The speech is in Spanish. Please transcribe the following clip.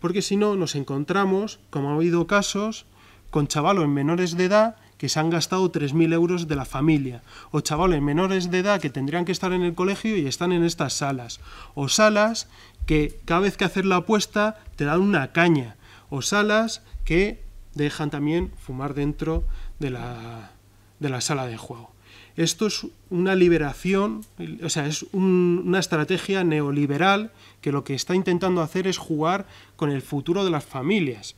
porque si no nos encontramos, como ha habido casos, con chavalos menores de edad que se han gastado 3.000 euros de la familia, o chavales menores de edad que tendrían que estar en el colegio y están en estas salas, o salas que cada vez que haces la apuesta te dan una caña, o salas que dejan también fumar dentro de la, de la sala de juego. Esto es una liberación, o sea, es una estrategia neoliberal que lo que está intentando hacer es jugar con el futuro de las familias